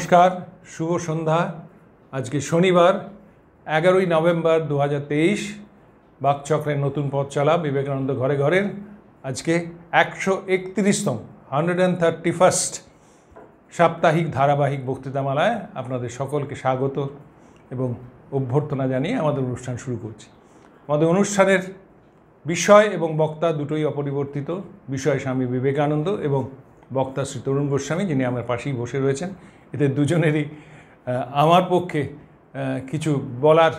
নমস্কার শুভ সন্ধ্যা আজকে শনিবার এগারোই নভেম্বর দু হাজার তেইশ বাকচক্রের নতুন পথ চলা বিবেকানন্দ ঘরে ঘরের আজকে একশো একত্রিশতম হান্ড্রেড অ্যান্ড থার্টি ফার্স্ট সাপ্তাহিক ধারাবাহিক বক্তৃতামালায় আপনাদের সকলকে স্বাগত এবং অভ্যর্থনা জানিয়ে আমাদের অনুষ্ঠান শুরু করছি আমাদের অনুষ্ঠানের বিষয় এবং বক্তা দুটোই অপরিবর্তিত বিষয় স্বামী বিবেকানন্দ এবং বক্তা শ্রী তরুণ গোস্বামী যিনি আমার পাশেই বসে রয়েছেন এদের দুজনেরই আমার পক্ষে কিছু বলার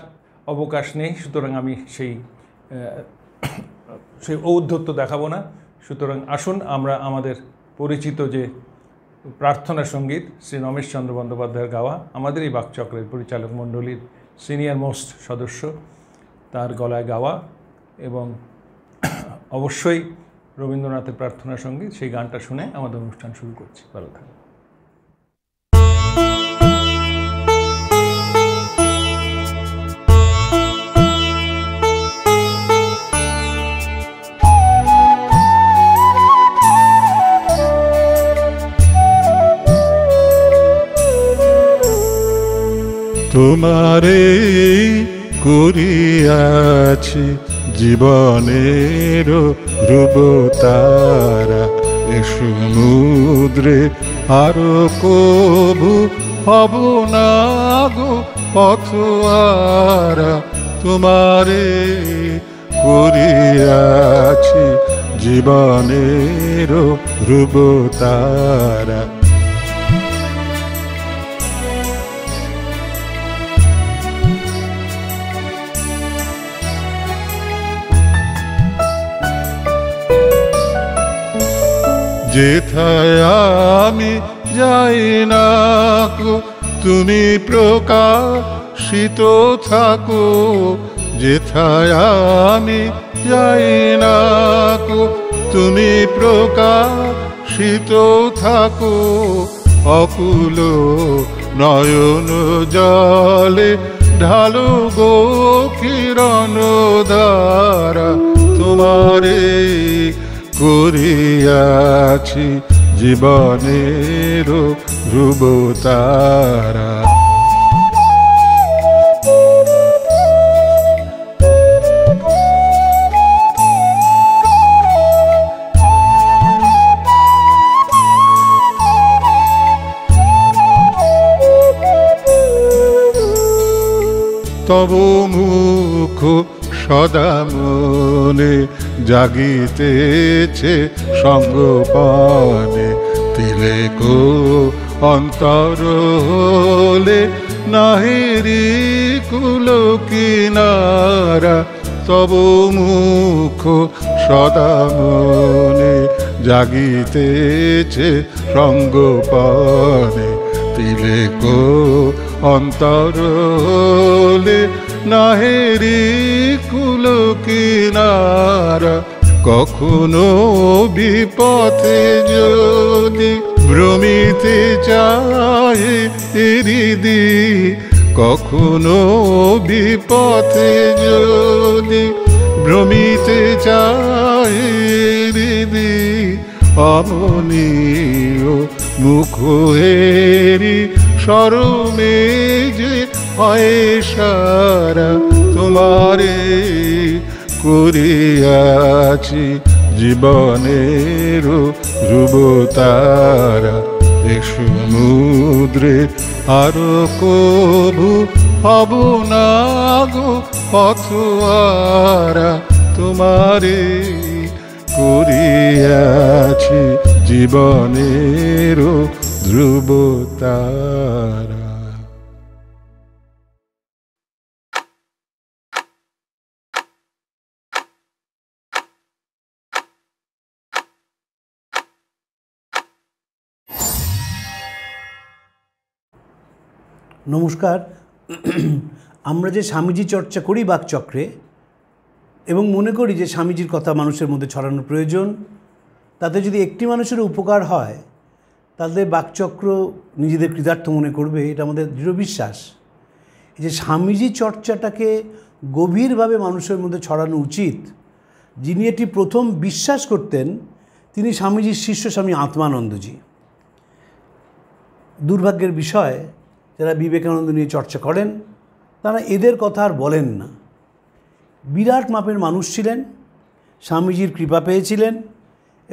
অবকাশ নেই সুতরাং আমি সেই সেই ঔদ্ধত্য দেখাবো না সুতরাং আসুন আমরা আমাদের পরিচিত যে প্রার্থনা সঙ্গীত শ্রী রমেশ চন্দ্র বন্দ্যোপাধ্যায়ের গাওয়া আমাদের এই বাকচক্রের পরিচালক মণ্ডলীর সিনিয়র মোস্ট সদস্য তার গলায় গাওয়া এবং অবশ্যই রবীন্দ্রনাথের প্রার্থনা সঙ্গীত সেই গানটা শুনে আমাদের অনুষ্ঠান শুরু করছি ভালো থাকবে তোমারে করিয়াছি জীবনের ধ্রুব তারা সমুদ্রে আরো কবু হব না গো তোমারে করিয়াছি জীবনের ধ্রুব তারা যেথায় আমি যাই না তুমি প্রকাশিত থাকো যেথায় আমি যাই নাকো তুমি প্রকাশিত থাকো অকুল নয়ন জলে ঢালু গো কিরণ ধারা তোমারে করিয়াছি জীবনের ধ্রুব তারা তব মুখ সদা মনে জাগিতেছে সঙ্গপানে তিলে কো অন্তর হলে নাহিরি কুল কিনারা তব মুখ সদা মনে জাগিতেছে পানে তিলে কো অন্তর হলে নাহেরি কুলকিনারা কখনো বিপথে যদি ভ্রমিতে চায় হৃদি কখনো বিপথে যদি ভ্রমিতে চায় হৃদি অমনি মুখ হেরি সরমে যে হয় তোমারে করিয়াছি জীবনের যুবতারা এ সমুদ্রে আরো কবু হব না গো পথুয়ারা তোমারে করিয়াছি জীবনের ধ্রুবতার নমস্কার আমরা যে স্বামীজি চর্চা করি বাকচক্রে এবং মনে করি যে স্বামীজির কথা মানুষের মধ্যে ছড়ানো প্রয়োজন তাতে যদি একটি মানুষের উপকার হয় তাদের বাকচক্র নিজেদের কৃতার্থ মনে করবে এটা আমাদের দৃঢ় বিশ্বাস যে স্বামীজি চর্চাটাকে গভীরভাবে মানুষের মধ্যে ছড়ানো উচিত যিনি এটি প্রথম বিশ্বাস করতেন তিনি স্বামীজির শিষ্য স্বামী আত্মানন্দজি দুর্ভাগ্যের বিষয় যারা বিবেকানন্দ নিয়ে চর্চা করেন তারা এদের কথা আর বলেন না বিরাট মাপের মানুষ ছিলেন স্বামীজির কৃপা পেয়েছিলেন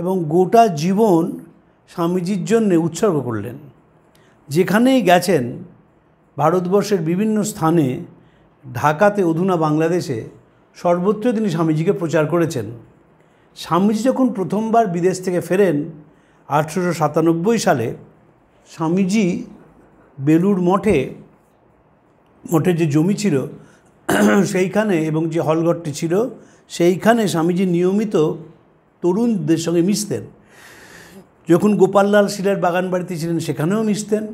এবং গোটা জীবন স্বামীজির জন্যে উৎসর্গ করলেন যেখানেই গেছেন ভারতবর্ষের বিভিন্ন স্থানে ঢাকাতে অধুনা বাংলাদেশে সর্বত্র তিনি স্বামীজিকে প্রচার করেছেন স্বামীজি যখন প্রথমবার বিদেশ থেকে ফেরেন আঠেরোশো সাতানব্বই সালে স্বামীজি বেলুর মঠে মঠের যে জমি ছিল সেইখানে এবং যে হলঘরটি ছিল সেইখানে স্বামীজি নিয়মিত তরুণদের সঙ্গে মিশতেন যখন গোপাললাল শিলার বাগান বাড়িতে ছিলেন সেখানেও মিশতেন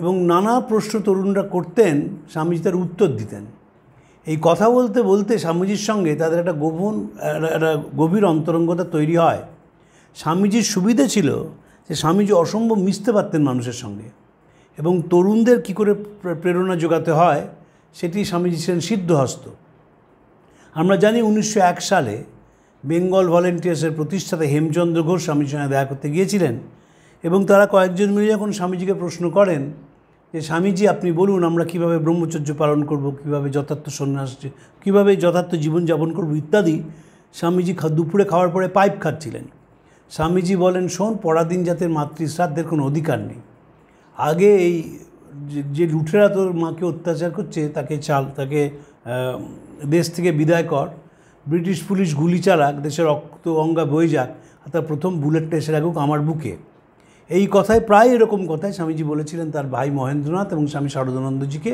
এবং নানা প্রশ্ন তরুণরা করতেন স্বামীজি তার উত্তর দিতেন এই কথা বলতে বলতে স্বামীজির সঙ্গে তাদের একটা গোপন একটা গভীর অন্তরঙ্গতা তৈরি হয় স্বামীজির সুবিধে ছিল যে স্বামীজি অসম্ভব মিশতে পারতেন মানুষের সঙ্গে এবং তরুণদের কি করে প্রেরণা যোগাতে হয় সেটি স্বামীজি ছিলেন সিদ্ধহস্ত আমরা জানি উনিশশো সালে বেঙ্গল ভলেন্টিয়ার্সের প্রতিষ্ঠাতা হেমচন্দ্র ঘোষ স্বামীর সঙ্গে দেখা করতে গিয়েছিলেন এবং তারা কয়েকজন মিলে যখন স্বামীজিকে প্রশ্ন করেন যে স্বামীজি আপনি বলুন আমরা কিভাবে ব্রহ্মচর্য পালন করব কিভাবে যথার্থ সন্ন্যাস কীভাবে যথার্থ জীবনযাপন করব ইত্যাদি স্বামীজি দুপুরে খাওয়ার পরে পাইপ খাচ্ছিলেন স্বামীজি বলেন শোন পরাধীন জাতের মাতৃশ্রাদ্ধের কোনো অধিকার নেই আগে এই যে লুঠেরা তোর মাকে অত্যাচার করছে তাকে চাল তাকে দেশ থেকে বিদায় কর ব্রিটিশ পুলিশ গুলি চালাক দেশের রক্ত অঙ্গা বয়ে যাক আর তার প্রথম বুলেটটা এসে রাখুক আমার বুকে এই কথায় প্রায় এরকম কথায় স্বামীজি বলেছিলেন তার ভাই মহেন্দ্রনাথ এবং স্বামী শারদানন্দজিকে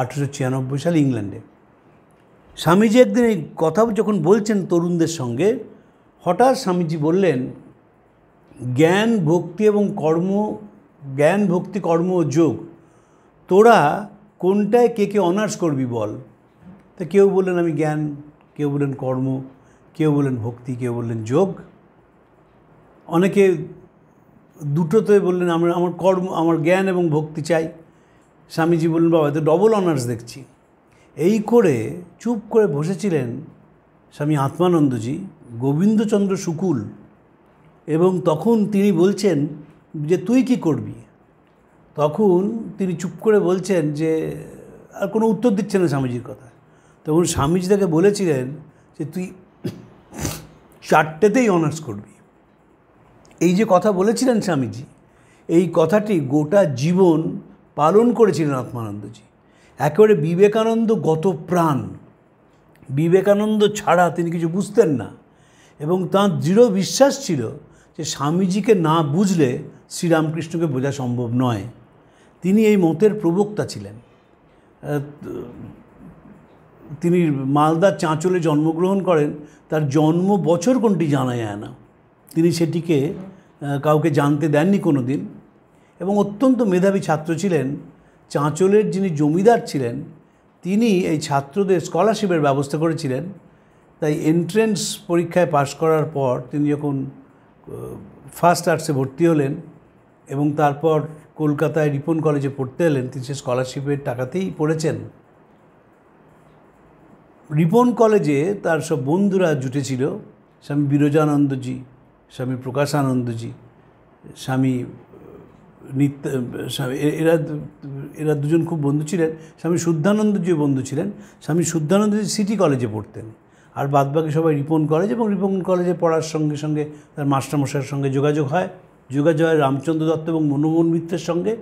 আঠেরোশো ছিয়ানব্বই সালে ইংল্যান্ডে স্বামীজি একদিন এই কথা যখন বলছেন তরুণদের সঙ্গে হঠাৎ স্বামীজি বললেন জ্ঞান ভক্তি এবং কর্ম জ্ঞান ভক্তি কর্ম যোগ তোরা কোনটায় কে কে অনার্স করবি বল তা কেউ বললেন আমি জ্ঞান কেউ বললেন কর্ম কেউ বললেন ভক্তি কেউ বললেন যোগ অনেকে দুটোতে বললেন আমরা আমার কর্ম আমার জ্ঞান এবং ভক্তি চাই স্বামীজি বললেন বাবা তো ডবল অনার্স দেখছি এই করে চুপ করে বসেছিলেন স্বামী আত্মানন্দজি গোবিন্দচন্দ্র শুকুল এবং তখন তিনি বলছেন যে তুই কি করবি তখন তিনি চুপ করে বলছেন যে আর কোনো উত্তর দিচ্ছে না স্বামীজির কথা তখন স্বামীজি তাকে বলেছিলেন যে তুই চারটেতেই অনার্স করবি এই যে কথা বলেছিলেন স্বামীজি এই কথাটি গোটা জীবন পালন করেছিলেন আত্মানন্দজি একেবারে বিবেকানন্দ গত প্রাণ বিবেকানন্দ ছাড়া তিনি কিছু বুঝতেন না এবং তাঁর দৃঢ় বিশ্বাস ছিল যে স্বামীজিকে না বুঝলে শ্রীরামকৃষ্ণকে বোঝা সম্ভব নয় তিনি এই মতের প্রবক্তা ছিলেন তিনি মালদা চাঁচলে জন্মগ্রহণ করেন তার জন্ম বছর কোনটি জানা যায় না তিনি সেটিকে কাউকে জানতে দেননি কোনো দিন এবং অত্যন্ত মেধাবী ছাত্র ছিলেন চাঁচলের যিনি জমিদার ছিলেন তিনি এই ছাত্রদের স্কলারশিপের ব্যবস্থা করেছিলেন তাই এন্ট্রেন্স পরীক্ষায় পাশ করার পর তিনি যখন ফার্স্ট আর্টসে ভর্তি হলেন এবং তারপর কলকাতায় রিপন কলেজে পড়তে এলেন তিনি সে স্কলারশিপের টাকাতেই পড়েছেন রিপন কলেজে তার সব বন্ধুরা জুটেছিল স্বামী বিরজানন্দজি স্বামী প্রকাশানন্দজি স্বামী নিত্য এরা এরা দুজন খুব বন্ধু ছিলেন স্বামী শুদ্ধানন্দজিও বন্ধু ছিলেন স্বামী শুদ্ধানন্দজি সিটি কলেজে পড়তেন আর বাদবাকি সবাই রিপন কলেজ এবং রিপন কলেজে পড়ার সঙ্গে সঙ্গে তার মাস্টারমশাইয়ের সঙ্গে যোগাযোগ হয় যোগাযোগ হয় রামচন্দ্র দত্ত এবং মনোমোহন মিত্রের সঙ্গে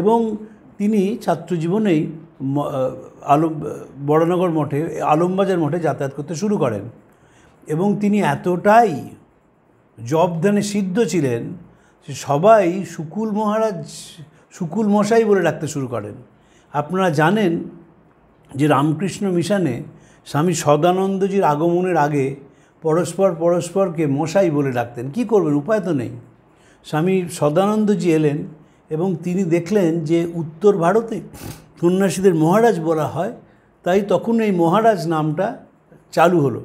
এবং তিনি ছাত্রজীবনেই আলম বড়নগর মঠে আলমবাজার মঠে যাতায়াত করতে শুরু করেন এবং তিনি এতটাই জবদানে সিদ্ধ ছিলেন যে সবাই শুকুল মহারাজ শুকুল মশাই বলে ডাকতে শুরু করেন আপনারা জানেন যে রামকৃষ্ণ মিশনে স্বামী সদানন্দজির আগমনের আগে পরস্পর পরস্পরকে মশাই বলে ডাকতেন কি করবেন উপায় তো নেই স্বামী সদানন্দজি এলেন এবং তিনি দেখলেন যে উত্তর ভারতে সন্ন্যাসীদের মহারাজ বলা হয় তাই তখন এই মহারাজ নামটা চালু হলো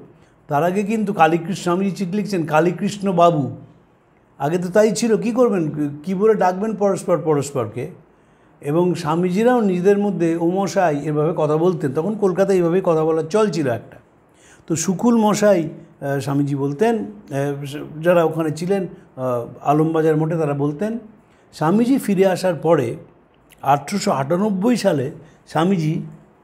তার আগে কিন্তু কালীকৃষ্ণ স্বামীজি চিঠি লিখছেন কালীকৃষ্ণ বাবু আগে তো তাই ছিল কি করবেন কী বলে ডাকবেন পরস্পর পরস্পরকে এবং স্বামীজিরাও নিজেদের মধ্যে ও মশাই এভাবে কথা বলতেন তখন কলকাতায় এইভাবে কথা বলার চল ছিল একটা তো সুকুল মশাই স্বামীজি বলতেন যারা ওখানে ছিলেন আলমবাজার মোটে তারা বলতেন স্বামীজি ফিরে আসার পরে আঠেরোশো আটানব্বই সালে স্বামীজি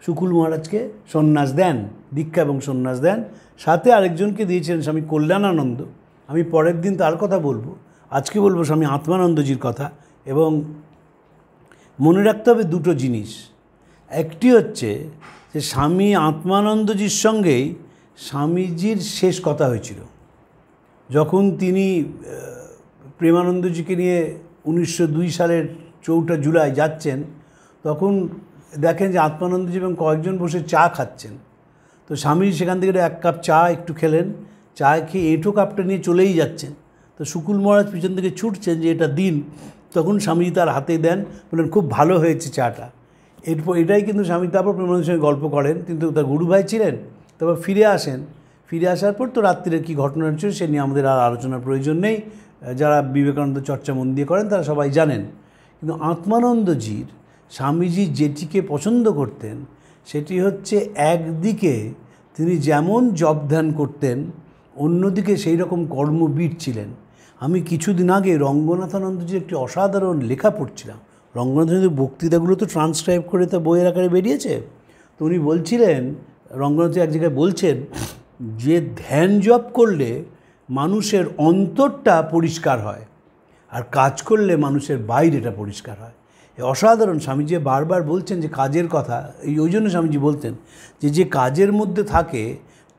সুকুল মহারাজকে সন্ন্যাস দেন দীক্ষা এবং সন্ন্যাস দেন সাথে আরেকজনকে দিয়েছেন স্বামী কল্যাণানন্দ আমি পরের দিন তার কথা বলবো আজকে বলবো স্বামী আত্মানন্দজির কথা এবং মনে রাখতে হবে দুটো জিনিস একটি হচ্ছে যে স্বামী আত্মানন্দজির সঙ্গেই স্বামীজির শেষ কথা হয়েছিল যখন তিনি প্রেমানন্দজিকে নিয়ে উনিশশো সালের চৌঠা জুলাই যাচ্ছেন তখন দেখেন যে আত্মানন্দজি এবং কয়েকজন বসে চা খাচ্ছেন তো স্বামীজি সেখান থেকে এক কাপ চা একটু খেলেন চা খেয়ে এঁঠো কাপটা নিয়ে চলেই যাচ্ছেন তো শুকুল মহারাজ পিছন থেকে ছুটছেন যে এটা দিন তখন স্বামীজি তার হাতে দেন বলেন খুব ভালো হয়েছে চাটা এরপর এটাই কিন্তু স্বামী তারপর প্রেমানন্দের সঙ্গে গল্প করেন কিন্তু তার গুরুভাই ছিলেন তারপর ফিরে আসেন ফিরে আসার পর তো রাত্রির কী ঘটনা ছিল সে নিয়ে আমাদের আর আলোচনার প্রয়োজন নেই যারা বিবেকানন্দ চর্চা মন দিয়ে করেন তারা সবাই জানেন কিন্তু আত্মানন্দজির স্বামীজি যেটিকে পছন্দ করতেন সেটি হচ্ছে একদিকে তিনি যেমন ধ্যান করতেন অন্যদিকে সেই রকম কর্মবীর ছিলেন আমি কিছুদিন আগে রঙ্গনাথানন্দজির একটি অসাধারণ লেখা পড়ছিলাম রঙ্গনাথানন্দ বক্তৃতাগুলো তো ট্রান্সক্রাইব করে তা বইয়ের আকারে বেরিয়েছে তো উনি বলছিলেন রঙ্গনাথ এক জায়গায় বলছেন যে ধ্যান জপ করলে মানুষের অন্তরটা পরিষ্কার হয় আর কাজ করলে মানুষের বাইরেটা পরিষ্কার হয় অসাধারণ স্বামীজি বারবার বলছেন যে কাজের কথা এই ওই জন্য স্বামীজি বলতেন যে যে কাজের মধ্যে থাকে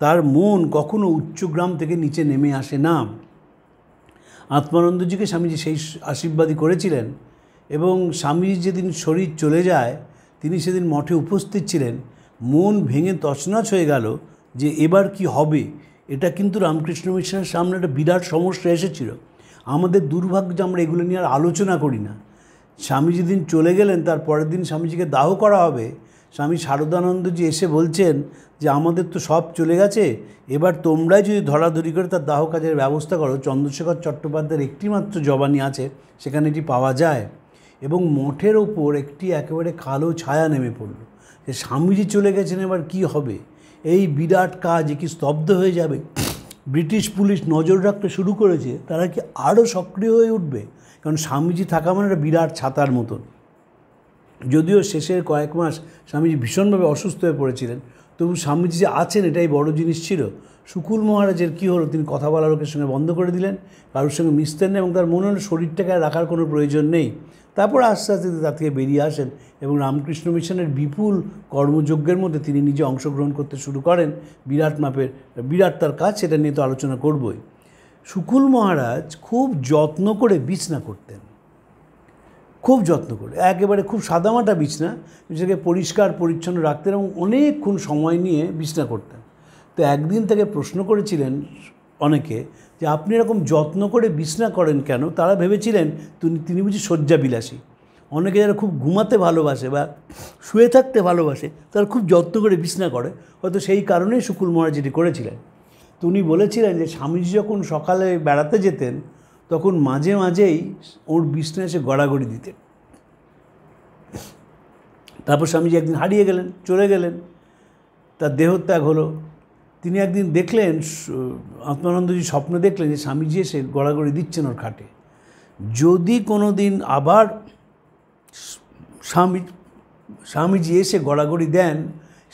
তার মন কখনো উচ্চগ্রাম থেকে নিচে নেমে আসে না আত্মানন্দজিকে স্বামীজি সেই আশীর্বাদই করেছিলেন এবং স্বামীজি যেদিন শরীর চলে যায় তিনি সেদিন মঠে উপস্থিত ছিলেন মন ভেঙে তছনাছ হয়ে গেল যে এবার কি হবে এটা কিন্তু রামকৃষ্ণ মিশনের সামনে একটা বিরাট সমস্যা এসেছিল আমাদের দুর্ভাগ্য যে আমরা এগুলো নিয়ে আর আলোচনা করি না স্বামী যেদিন চলে গেলেন তার পরের দিন স্বামীজিকে দাহ করা হবে স্বামী শারদানন্দজি এসে বলছেন যে আমাদের তো সব চলে গেছে এবার তোমরাই যদি ধরাধরি করে তার দাহ কাজের ব্যবস্থা করো চন্দ্রশেখর চট্টোপাধ্যায়ের একটিমাত্র জবানি আছে সেখানে এটি পাওয়া যায় এবং মঠের ওপর একটি একেবারে কালো ছায়া নেমে পড়ল যে স্বামীজি চলে গেছেন এবার কি হবে এই বিরাট কাজ কি স্তব্ধ হয়ে যাবে ব্রিটিশ পুলিশ নজর রাখতে শুরু করেছে তারা কি আরও সক্রিয় হয়ে উঠবে কারণ স্বামীজি থাকা মানে একটা বিরাট ছাতার মতন যদিও শেষের কয়েক মাস স্বামীজি ভীষণভাবে অসুস্থ হয়ে পড়েছিলেন তবু স্বামীজি যে আছেন এটাই বড় জিনিস ছিল সুকুল মহারাজের কী হলো তিনি কথা বলা লোকের সঙ্গে বন্ধ করে দিলেন কারোর সঙ্গে মিশতেন না এবং তার মনে হলো শরীরটাকে রাখার কোনো প্রয়োজন নেই তারপর আস্তে আস্তে তার থেকে বেরিয়ে আসেন এবং রামকৃষ্ণ মিশনের বিপুল কর্মযজ্ঞের মধ্যে তিনি নিজে অংশগ্রহণ করতে শুরু করেন বিরাট মাপের বিরাট তার কাজ সেটা নিয়ে তো আলোচনা করবই সুকুল মহারাজ খুব যত্ন করে বিছনা করতেন খুব যত্ন করে একেবারে খুব সাদামাটা বিছনা বিছনাকে পরিষ্কার পরিচ্ছন্ন রাখতেন এবং অনেকক্ষণ সময় নিয়ে বিছনা করতেন তো একদিন তাকে প্রশ্ন করেছিলেন অনেকে যে আপনি এরকম যত্ন করে বিছনা করেন কেন তারা ভেবেছিলেন তিনি তিনি বুঝি শয্যাবিলাসী অনেকে যারা খুব ঘুমাতে ভালোবাসে বা শুয়ে থাকতে ভালোবাসে তারা খুব যত্ন করে বিছনা করে হয়তো সেই কারণেই শুকুল মহারাজ এটি করেছিলেন তো উনি বলেছিলেন যে স্বামীজি যখন সকালে বেড়াতে যেতেন তখন মাঝে মাঝেই ওর বিষ্ণু এসে গড়াগড়ি দিতেন তারপর স্বামীজি একদিন হারিয়ে গেলেন চলে গেলেন তার দেহত্যাগ হলো তিনি একদিন দেখলেন আত্মানন্দজি স্বপ্ন দেখলেন যে স্বামীজি এসে গড়াগড়ি দিচ্ছেন ওর খাটে যদি কোনো দিন আবার স্বামী স্বামীজি এসে গড়াগড়ি দেন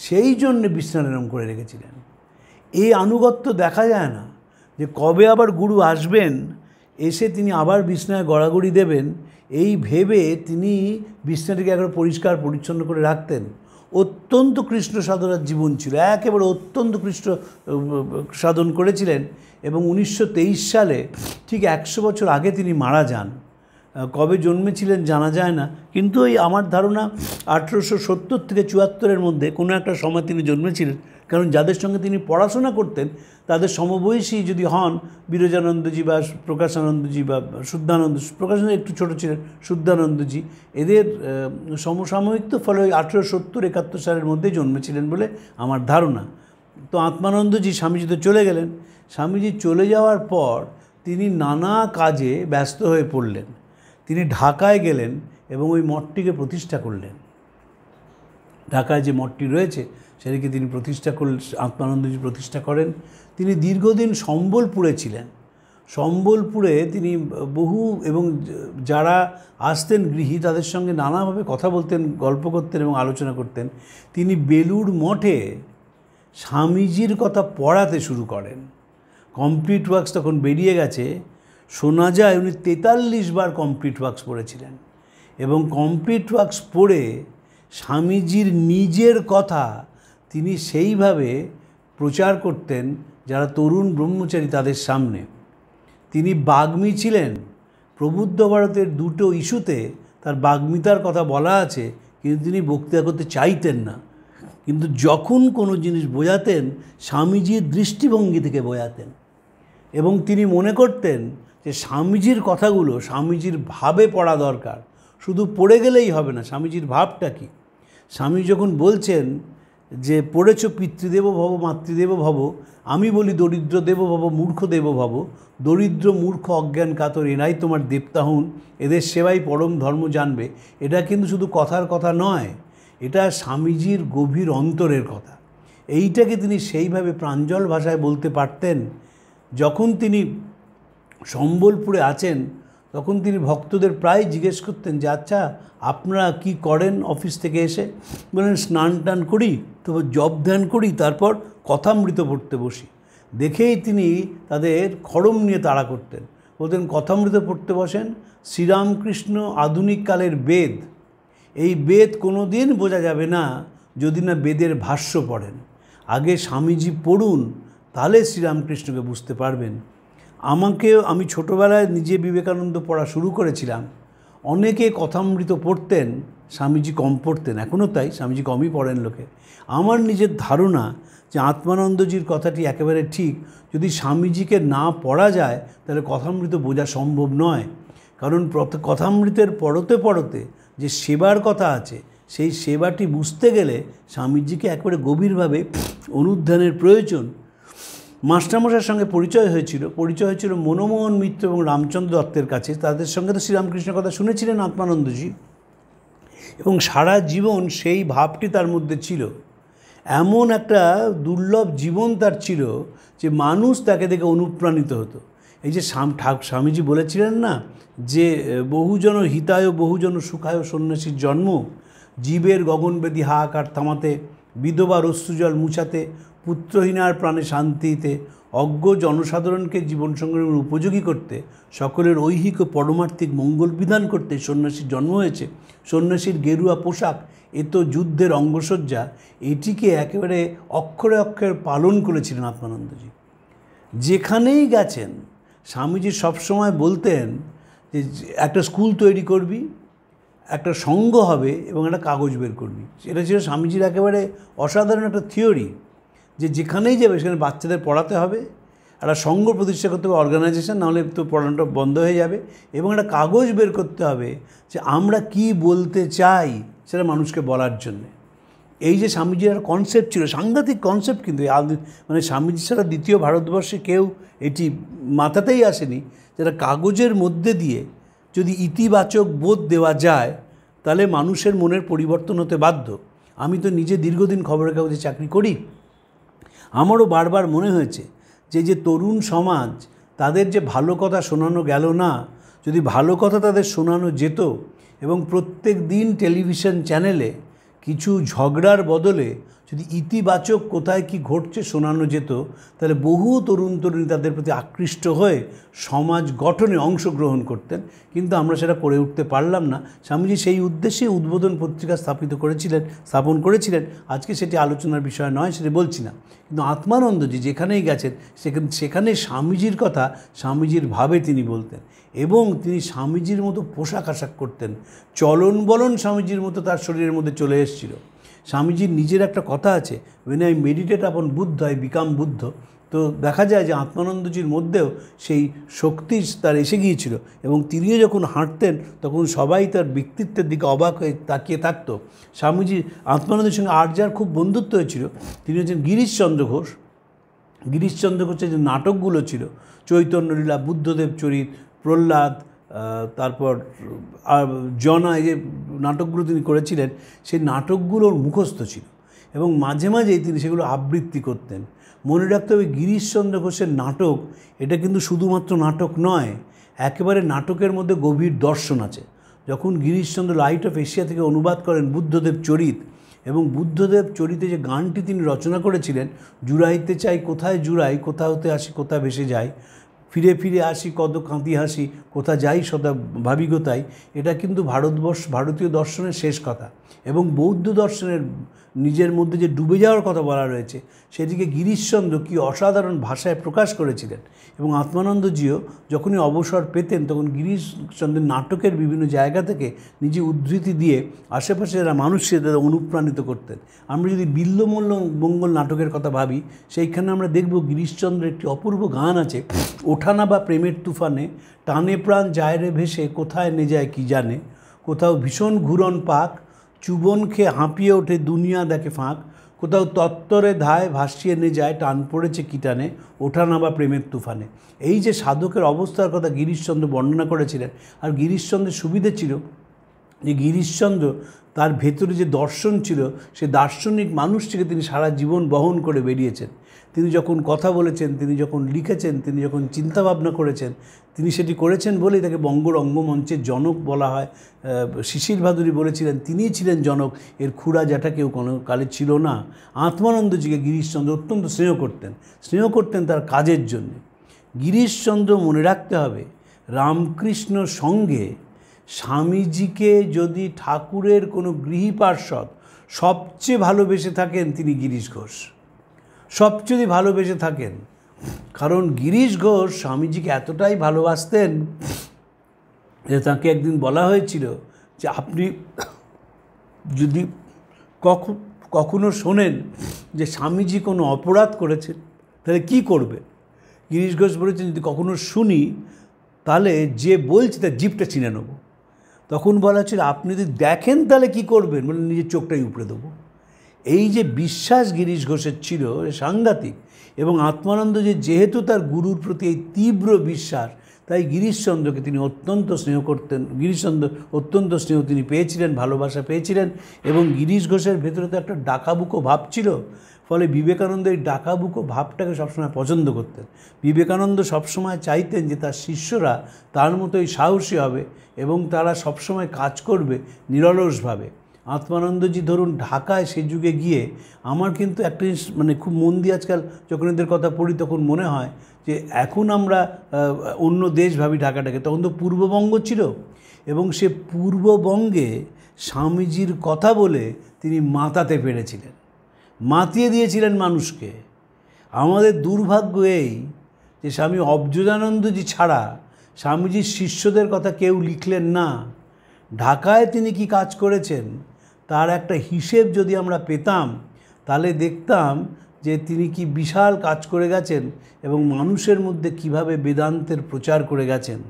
সেই জন্য বিশ্রাম এরম করে রেখেছিলেন এই আনুগত্য দেখা যায় না যে কবে আবার গুরু আসবেন এসে তিনি আবার বিছনায় গড়াগড়ি দেবেন এই ভেবে তিনি বিছনাটিকে একবার পরিষ্কার পরিচ্ছন্ন করে রাখতেন অত্যন্ত কৃষ্ণ সাধনার জীবন ছিল একেবারে অত্যন্ত কৃষ্ণ সাধন করেছিলেন এবং উনিশশো সালে ঠিক একশো বছর আগে তিনি মারা যান কবে জন্মেছিলেন জানা যায় না কিন্তু ওই আমার ধারণা আঠেরোশো সত্তর থেকে চুয়াত্তরের মধ্যে কোনো একটা সময় তিনি জন্মেছিলেন কারণ যাদের সঙ্গে তিনি পড়াশোনা করতেন তাদের সমবয়সী যদি হন বিরজানন্দজি বা প্রকাশানন্দজি বা শুদ্ধানন্দ প্রকাশানন্দ একটু ছোটো ছিলেন শুদ্ধানন্দজি এদের সমসাময়িক তো ফলে ওই আঠেরো সত্তর একাত্তর সালের মধ্যে জন্মেছিলেন বলে আমার ধারণা তো আত্মানন্দজি স্বামীজি তো চলে গেলেন স্বামীজি চলে যাওয়ার পর তিনি নানা কাজে ব্যস্ত হয়ে পড়লেন তিনি ঢাকায় গেলেন এবং ওই মঠটিকে প্রতিষ্ঠা করলেন ঢাকায় যে মঠটি রয়েছে সেদিকে তিনি প্রতিষ্ঠা করলেন আত্মানন্দজি প্রতিষ্ঠা করেন তিনি দীর্ঘদিন সম্বলপুরে ছিলেন সম্বলপুরে তিনি বহু এবং যারা আসতেন গৃহী তাদের সঙ্গে নানাভাবে কথা বলতেন গল্প করতেন এবং আলোচনা করতেন তিনি বেলুড় মঠে স্বামীজির কথা পড়াতে শুরু করেন কমপ্লিট ওয়ার্কস তখন বেরিয়ে গেছে শোনা যায় উনি তেতাল্লিশ বার কমপ্লিট ওয়ার্কস পড়েছিলেন এবং কমপ্লিট ওয়ার্কস পড়ে স্বামীজির নিজের কথা তিনি সেইভাবে প্রচার করতেন যারা তরুণ ব্রহ্মচারী তাদের সামনে তিনি বাগ্মী ছিলেন প্রবুদ্ধ ভারতের দুটো ইস্যুতে তার বাগ্মিতার কথা বলা আছে কিন্তু তিনি বক্তৃতা করতে চাইতেন না কিন্তু যখন কোনো জিনিস বোঝাতেন স্বামীজির দৃষ্টিভঙ্গি থেকে বোঝাতেন এবং তিনি মনে করতেন যে স্বামীজির কথাগুলো স্বামীজির ভাবে পড়া দরকার শুধু পড়ে গেলেই হবে না স্বামীজির ভাবটা কি স্বামী যখন বলছেন যে পড়েছ পিতৃদেব ভব মাতৃদেব ভব আমি বলি দরিদ্র দেব ভব মূর্খ দেব ভব দরিদ্র মূর্খ অজ্ঞান কাতর এরাই তোমার দেবতা হন এদের সেবাই পরম ধর্ম জানবে এটা কিন্তু শুধু কথার কথা নয় এটা স্বামীজির গভীর অন্তরের কথা এইটাকে তিনি সেইভাবে প্রাঞ্জল ভাষায় বলতে পারতেন যখন তিনি সম্বলপুরে আছেন তখন তিনি ভক্তদের প্রায় জিজ্ঞেস করতেন যে আচ্ছা আপনারা কি করেন অফিস থেকে এসে বলেন স্নান টান করি তারপর জব ধ্যান করি তারপর কথামৃত পড়তে বসি দেখেই তিনি তাদের খড়ম নিয়ে তাড়া করতেন বলতেন কথামৃত পড়তে বসেন শ্রীরামকৃষ্ণ আধুনিককালের বেদ এই বেদ কোনো দিন বোঝা যাবে না যদি না বেদের ভাষ্য পড়েন আগে স্বামীজি পড়ুন তাহলে শ্রীরামকৃষ্ণকে বুঝতে পারবেন আমাকে আমি ছোটোবেলায় নিজে বিবেকানন্দ পড়া শুরু করেছিলাম অনেকে কথামৃত পড়তেন স্বামীজি কম পড়তেন এখনও তাই স্বামীজি কমই পড়েন লোকে আমার নিজের ধারণা যে আত্মানন্দজির কথাটি একেবারে ঠিক যদি স্বামীজিকে না পড়া যায় তাহলে কথামৃত বোঝা সম্ভব নয় কারণ কথামৃতের পড়তে পড়তে যে সেবার কথা আছে সেই সেবাটি বুঝতে গেলে স্বামীজিকে একেবারে গভীরভাবে অনুধ্যানের প্রয়োজন মাস্টারমশাইয়ের সঙ্গে পরিচয় হয়েছিল পরিচয় হয়েছিল মনমোহন মিত্র এবং রামচন্দ্র দত্তের কাছে তাদের সঙ্গে তো শ্রীরামকৃষ্ণের কথা শুনেছিলেন আত্মানন্দজি এবং সারা জীবন সেই ভাবটি তার মধ্যে ছিল এমন একটা দুর্লভ জীবন তার ছিল যে মানুষ তাকে দেখে অনুপ্রাণিত হতো এই যে স্বামীজি বলেছিলেন না যে বহুজন হিতায় বহুজন সুখায় সন্ন্যাসীর জন্ম জীবের গগনবেদী হাহাকার থামাতে বিধবার অশ্রুজল মুছাতে পুত্রহীনার প্রাণে শান্তিতে অজ্ঞ জনসাধারণকে জীবন সংগ্রামের উপযোগী করতে সকলের ঐহিক ও পরমার্থিক মঙ্গল বিধান করতে সন্ন্যাসীর জন্ম হয়েছে সন্ন্যাসীর গেরুয়া পোশাক এ তো যুদ্ধের অঙ্গসজ্জা এটিকে একেবারে অক্ষরে অক্ষরে পালন করেছিলেন আত্মানন্দজি যেখানেই গেছেন স্বামীজি সবসময় বলতেন যে একটা স্কুল তৈরি করবি একটা সঙ্গ হবে এবং একটা কাগজ বের করবি এটা ছিল স্বামীজির একেবারে অসাধারণ একটা থিওরি যে যেখানেই যাবে সেখানে বাচ্চাদের পড়াতে হবে একটা সঙ্গ প্রতিষ্ঠা করতে হবে অর্গানাইজেশান নাহলে তো পড়ানোটা বন্ধ হয়ে যাবে এবং একটা কাগজ বের করতে হবে যে আমরা কি বলতে চাই সেটা মানুষকে বলার জন্যে এই যে স্বামীজির একটা কনসেপ্ট ছিল সাংঘাতিক কনসেপ্ট কিন্তু মানে স্বামীজি ছাড়া দ্বিতীয় ভারতবর্ষে কেউ এটি মাথাতেই আসেনি যেটা কাগজের মধ্যে দিয়ে যদি ইতিবাচক বোধ দেওয়া যায় তাহলে মানুষের মনের পরিবর্তন হতে বাধ্য আমি তো নিজে দীর্ঘদিন খবরের কাগজে চাকরি করি আমারও বারবার মনে হয়েছে যে যে তরুণ সমাজ তাদের যে ভালো কথা শোনানো গেল না যদি ভালো কথা তাদের শোনানো যেত এবং প্রত্যেক দিন টেলিভিশন চ্যানেলে কিছু ঝগড়ার বদলে যদি ইতিবাচক কোথায় কি ঘটছে শোনানো যেত তাহলে বহু তরুণ তরুণী তাদের প্রতি আকৃষ্ট হয়ে সমাজ গঠনে অংশগ্রহণ করতেন কিন্তু আমরা সেটা করে উঠতে পারলাম না স্বামীজি সেই উদ্দেশ্যে উদ্বোধন পত্রিকা স্থাপিত করেছিলেন স্থাপন করেছিলেন আজকে সেটি আলোচনার বিষয় নয় সেটি বলছি না কিন্তু আত্মানন্দজি যেখানেই গেছেন সেখানে সেখানে স্বামীজির কথা স্বামীজির ভাবে তিনি বলতেন এবং তিনি স্বামীজির মতো পোশাক আশাক করতেন চলন বলন স্বামীজির মতো তার শরীরের মধ্যে চলে এসেছিল স্বামীজির নিজের একটা কথা আছে ওয়েন আই মেডিটেট আপন বুদ্ধ আই বিকাম বুদ্ধ তো দেখা যায় যে আত্মানন্দজির মধ্যেও সেই শক্তি তার এসে গিয়েছিল এবং তিনিও যখন হাঁটতেন তখন সবাই তার ব্যক্তিত্বের দিকে অবাক হয়ে তাকিয়ে থাকত স্বামীজি আত্মানন্দের সঙ্গে আর্যার খুব বন্ধুত্ব হয়েছিল তিনি হচ্ছেন গিরিশচন্দ্র ঘোষ গিরিশচন্দ্র ঘোষের যে নাটকগুলো ছিল চৈতন্যলীলা বুদ্ধদেব চরিত প্রহ্লাদ তারপর জনা যে নাটকগুলো তিনি করেছিলেন সেই নাটকগুলোর মুখস্থ ছিল এবং মাঝে মাঝেই তিনি সেগুলো আবৃত্তি করতেন মনে রাখতে হবে গিরিশচন্দ্র ঘোষের নাটক এটা কিন্তু শুধুমাত্র নাটক নয় একেবারে নাটকের মধ্যে গভীর দর্শন আছে যখন গিরিশচন্দ্র লাইট অফ এশিয়া থেকে অনুবাদ করেন বুদ্ধদেব চরিত এবং বুদ্ধদেব চরিতে যে গানটি তিনি রচনা করেছিলেন জুড়াইতে চাই কোথায় জুড়াই কোথা হতে আসি কোথা ভেসে যায় ফিরে ফিরে আসি কত কাঁদি হাসি কোথা যাই সদা ভাবিগতাই এটা কিন্তু ভারতবর্ষ ভারতীয় দর্শনের শেষ কথা এবং বৌদ্ধ দর্শনের নিজের মধ্যে যে ডুবে যাওয়ার কথা বলা রয়েছে সেদিকে গিরিশচন্দ্র কি অসাধারণ ভাষায় প্রকাশ করেছিলেন এবং আত্মানন্দজিও যখনই অবসর পেতেন তখন গিরিশচন্দ্রের নাটকের বিভিন্ন জায়গা থেকে নিজে উদ্ধৃতি দিয়ে আশেপাশের মানুষকে তাদের অনুপ্রাণিত করতেন আমরা যদি বিল্লমল্ল মঙ্গল নাটকের কথা ভাবি সেইখানে আমরা দেখব গিরিশচন্দ্রের একটি অপূর্ব গান আছে ওঠানা বা প্রেমের তুফানে টানে প্রাণ যায় রে ভেসে কোথায় নে যায় কি জানে কোথাও ভীষণ ঘুরন পাক চুবন খেয়ে হাঁপিয়ে ওঠে দুনিয়া দেখে ফাঁক কোথাও তত্তরে ধায় ভাসিয়ে নিয়ে যায় টান পড়েছে কীটানে ওঠান বা প্রেমের তুফানে এই যে সাধকের অবস্থার কথা গিরিশচন্দ্র বর্ণনা করেছিলেন আর গিরিশচন্দ্রের সুবিধে ছিল যে গিরিশচন্দ্র তার ভেতরে যে দর্শন ছিল সে দার্শনিক মানুষটিকে তিনি সারা জীবন বহন করে বেরিয়েছেন তিনি যখন কথা বলেছেন তিনি যখন লিখেছেন তিনি যখন চিন্তাভাবনা করেছেন তিনি সেটি করেছেন বলেই তাকে বঙ্গ রঙ্গমঞ্চের জনক বলা হয় শিশির ভাদুরী বলেছিলেন তিনিই ছিলেন জনক এর খুড়া যেটা কেউ কোনো কালে ছিল না আত্মানন্দজিকে গিরিশচন্দ্র অত্যন্ত স্নেহ করতেন স্নেহ করতেন তার কাজের জন্য গিরিশচন্দ্র মনে রাখতে হবে রামকৃষ্ণ সঙ্গে স্বামীজিকে যদি ঠাকুরের কোনো গৃহী পার্শ্বদ সবচেয়ে ভালোবেসে থাকেন তিনি গিরিশ ঘোষ সবচেয়ে ভালোবেসে থাকেন কারণ গিরিশ ঘোষ স্বামীজিকে এতটাই ভালোবাসতেন যে তাকে একদিন বলা হয়েছিল যে আপনি যদি কখন কখনো শোনেন যে স্বামীজি কোনো অপরাধ করেছেন তাহলে কি করবে গিরিশ ঘোষ বলেছেন যদি কখনো শুনি তাহলে যে বলছে তার জিপটা চিনে নেব তখন বলা হচ্ছিল আপনি যদি দেখেন তাহলে কি করবেন মানে নিজের চোখটাই উপড়ে দেবো এই যে বিশ্বাস গিরিশ ঘোষের ছিল সাংঘাতিক এবং আত্মানন্দ যে যেহেতু তার গুরুর প্রতি এই তীব্র বিশ্বাস তাই গিরিশচন্দ্রকে তিনি অত্যন্ত স্নেহ করতেন গিরিশচন্দ্র অত্যন্ত স্নেহ তিনি পেয়েছিলেন ভালোবাসা পেয়েছিলেন এবং গিরিশ ঘোষের ভেতরে তো একটা ডাকাবুকো ভাব ছিল ফলে বিবেকানন্দ এই ডাকাবুকো ভাবটাকে সবসময় পছন্দ করতেন বিবেকানন্দ সবসময় চাইতেন যে তার শিষ্যরা তার মতোই সাহসী হবে এবং তারা সবসময় কাজ করবে নিরলসভাবে আত্মানন্দজি ধরুন ঢাকায় সে যুগে গিয়ে আমার কিন্তু একটা জিনিস মানে খুব মন দিয়ে আজকাল যখন এদের কথা পড়ি তখন মনে হয় যে এখন আমরা অন্য দেশ ভাবি ঢাকাটাকে তখন তো পূর্ববঙ্গ ছিল এবং সে পূর্ববঙ্গে স্বামীজির কথা বলে তিনি মাতাতে পেরেছিলেন মাতিয়ে দিয়েছিলেন মানুষকে আমাদের দুর্ভাগ্য এই যে স্বামী অবযোজানন্দজি ছাড়া স্বামীজির শিষ্যদের কথা কেউ লিখলেন না ঢাকায় তিনি কি কাজ করেছেন তার একটা হিসেব যদি আমরা পেতাম তাহলে দেখতাম যে তিনি কি বিশাল কাজ করে গেছেন এবং মানুষের মধ্যে কিভাবে বেদান্তের প্রচার করে গেছেন